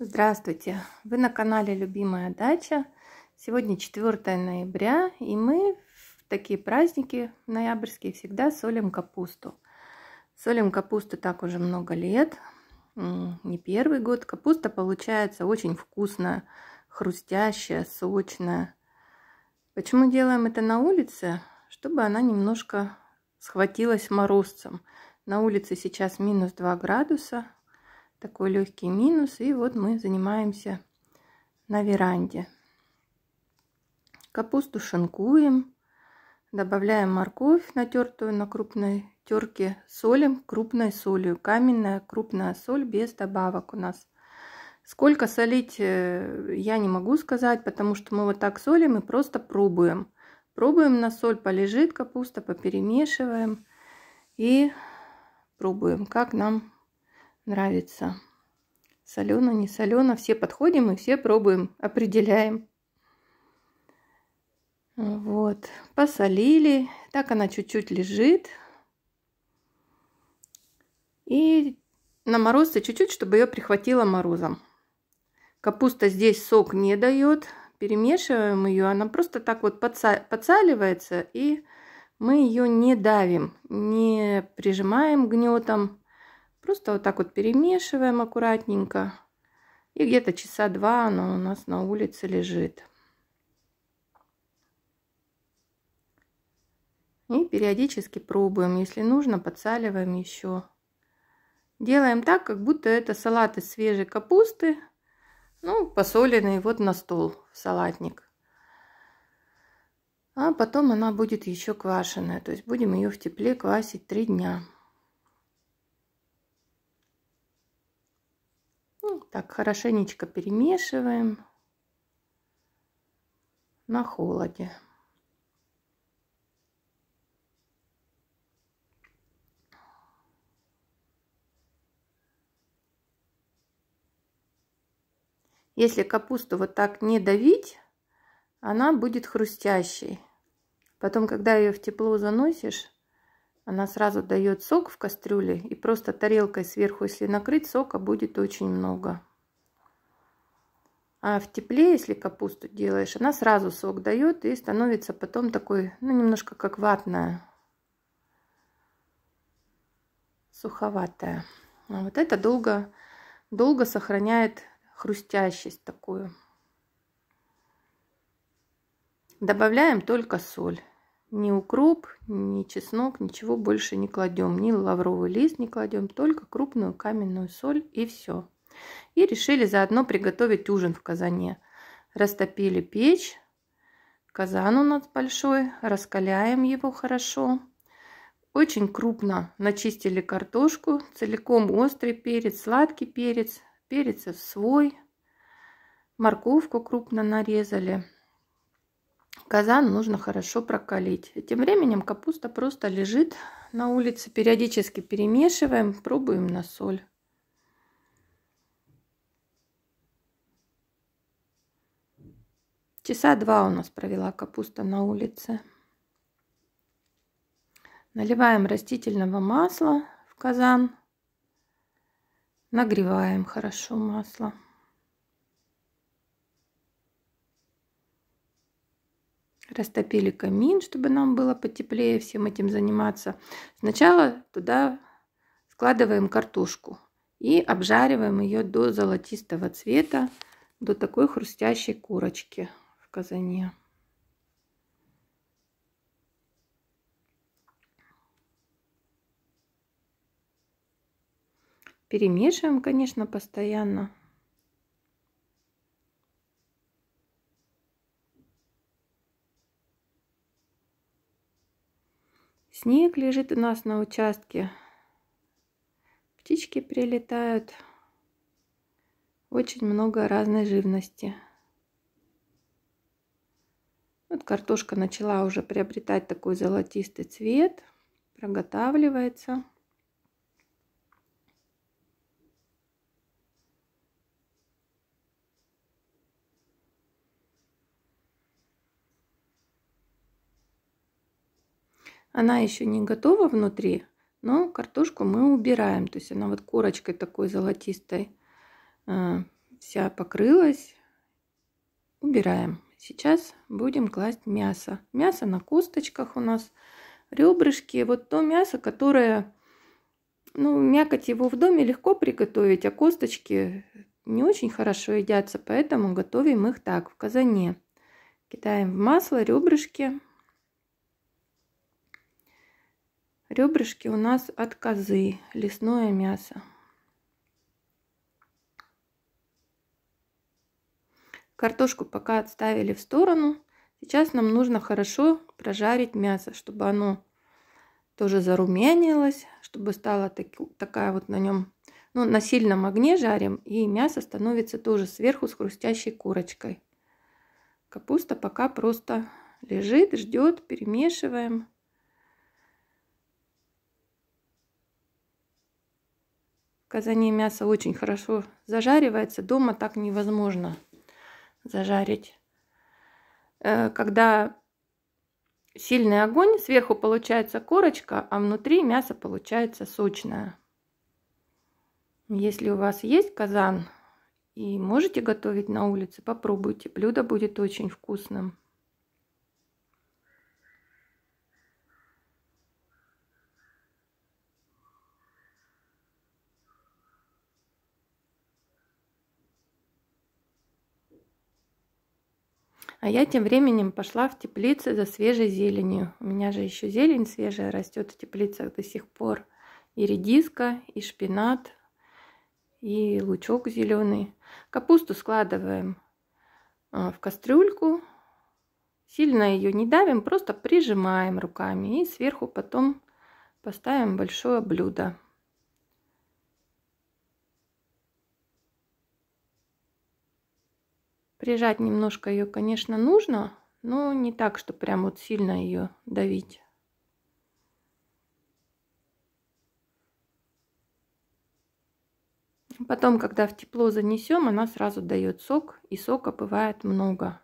Здравствуйте! Вы на канале Любимая дача. Сегодня 4 ноября, и мы в такие праздники ноябрьские всегда солим капусту. Солим капусту так уже много лет, не первый год. Капуста получается очень вкусная, хрустящая, сочная. Почему делаем это на улице? Чтобы она немножко схватилась морозцем. На улице сейчас минус 2 градуса, такой легкий минус. И вот мы занимаемся на веранде. Капусту шинкуем, добавляем морковь, натертую на крупной терке, солим крупной солью. Каменная крупная соль без добавок у нас. Сколько солить, э, я не могу сказать, потому что мы вот так солим и просто пробуем. Пробуем на соль, полежит капуста, поперемешиваем и пробуем, как нам нравится. Солено, не солено. Все подходим и все пробуем, определяем. Вот, посолили. Так она чуть-чуть лежит. И на морозце чуть-чуть, чтобы ее прихватило морозом. Капуста здесь сок не дает. Перемешиваем ее. Она просто так вот подсаливается. И мы ее не давим, не прижимаем гнетом. Просто вот так вот перемешиваем аккуратненько. И где-то часа два оно у нас на улице лежит. И периодически пробуем, если нужно, подсаливаем еще. Делаем так, как будто это салат из свежей капусты, ну, посоленный вот на стол в салатник. А потом она будет еще квашеная, то есть будем ее в тепле квасить три дня. Так, хорошенечко перемешиваем на холоде. Если капусту вот так не давить, она будет хрустящей. Потом, когда ее в тепло заносишь, она сразу дает сок в кастрюле, и просто тарелкой сверху, если накрыть, сока будет очень много. А в тепле, если капусту делаешь, она сразу сок дает и становится потом такой, ну, немножко как ватная, суховатая. А вот это долго, долго сохраняет хрустящесть такую. Добавляем только соль ни укроп, ни чеснок, ничего больше не кладем, ни лавровый лист не кладем, только крупную каменную соль и все. И решили заодно приготовить ужин в казане. Растопили печь, казан у нас большой, раскаляем его хорошо. Очень крупно начистили картошку, целиком острый перец, сладкий перец, перец свой, морковку крупно нарезали, Казан нужно хорошо прокалить. Тем временем капуста просто лежит на улице. Периодически перемешиваем, пробуем на соль. Часа два у нас провела капуста на улице. Наливаем растительного масла в казан. Нагреваем хорошо масло. растопили камин, чтобы нам было потеплее всем этим заниматься. Сначала туда складываем картошку и обжариваем ее до золотистого цвета, до такой хрустящей корочки в казане. Перемешиваем, конечно, постоянно. Снег лежит у нас на участке. Птички прилетают. Очень много разной живности. Вот картошка начала уже приобретать такой золотистый цвет. Проготавливается. Она еще не готова внутри, но картошку мы убираем. То есть она вот корочкой такой золотистой э, вся покрылась. Убираем. Сейчас будем класть мясо. Мясо на косточках у нас, ребрышки. Вот то мясо, которое, ну, мякоть его в доме легко приготовить, а косточки не очень хорошо едятся, поэтому готовим их так, в казане. Кидаем в масло ребрышки, Ребрышки у нас от козы, лесное мясо. Картошку пока отставили в сторону. Сейчас нам нужно хорошо прожарить мясо, чтобы оно тоже зарумянилось, чтобы стала так, такая вот на нем, ну, на сильном огне жарим, и мясо становится тоже сверху с хрустящей корочкой. Капуста пока просто лежит, ждет, перемешиваем. казане мясо очень хорошо зажаривается. Дома так невозможно зажарить. Э, когда сильный огонь, сверху получается корочка, а внутри мясо получается сочное. Если у вас есть казан и можете готовить на улице, попробуйте. Блюдо будет очень вкусным. А я тем временем пошла в теплицу за свежей зеленью. У меня же еще зелень свежая растет в теплицах до сих пор. И редиска, и шпинат, и лучок зеленый. Капусту складываем а, в кастрюльку. Сильно ее не давим, просто прижимаем руками. И сверху потом поставим большое блюдо. Прижать немножко ее, конечно, нужно, но не так, что прям вот сильно ее давить. Потом, когда в тепло занесем, она сразу дает сок, и сока бывает много.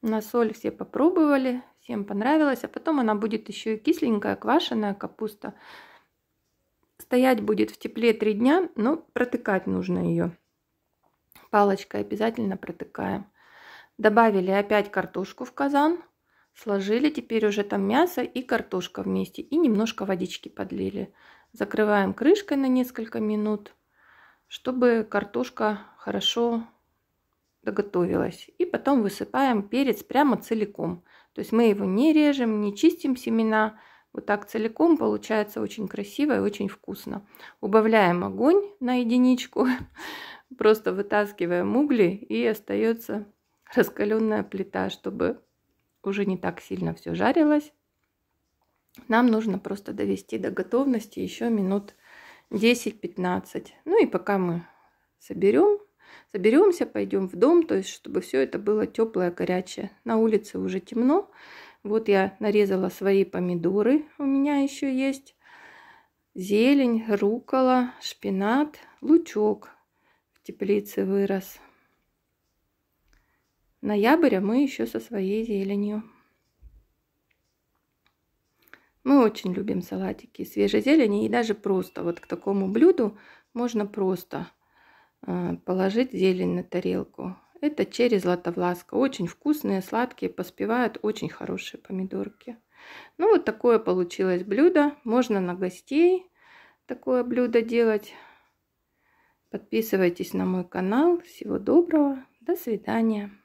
На соль все попробовали, всем понравилось, а потом она будет еще и кисленькая, квашеная капуста. Стоять будет в тепле 3 дня, но протыкать нужно ее. Палочкой обязательно протыкаем. Добавили опять картошку в казан. Сложили, теперь уже там мясо и картошка вместе. И немножко водички подлили. Закрываем крышкой на несколько минут, чтобы картошка хорошо доготовилась. И потом высыпаем перец прямо целиком. То есть мы его не режем, не чистим семена, вот так целиком получается очень красиво и очень вкусно. Убавляем огонь на единичку, просто вытаскиваем угли и остается раскаленная плита, чтобы уже не так сильно все жарилось. Нам нужно просто довести до готовности еще минут 10-15. Ну и пока мы соберем, соберемся, пойдем в дом, то есть чтобы все это было теплое, горячее. На улице уже темно, вот я нарезала свои помидоры. У меня еще есть зелень, рукола, шпинат, лучок в теплице вырос. Ноября мы еще со своей зеленью. Мы очень любим салатики свежей зелени и даже просто вот к такому блюду можно просто э, положить зелень на тарелку. Это через Латовласка, Очень вкусные, сладкие, поспевают очень хорошие помидорки. Ну, вот такое получилось блюдо. Можно на гостей такое блюдо делать. Подписывайтесь на мой канал. Всего доброго. До свидания.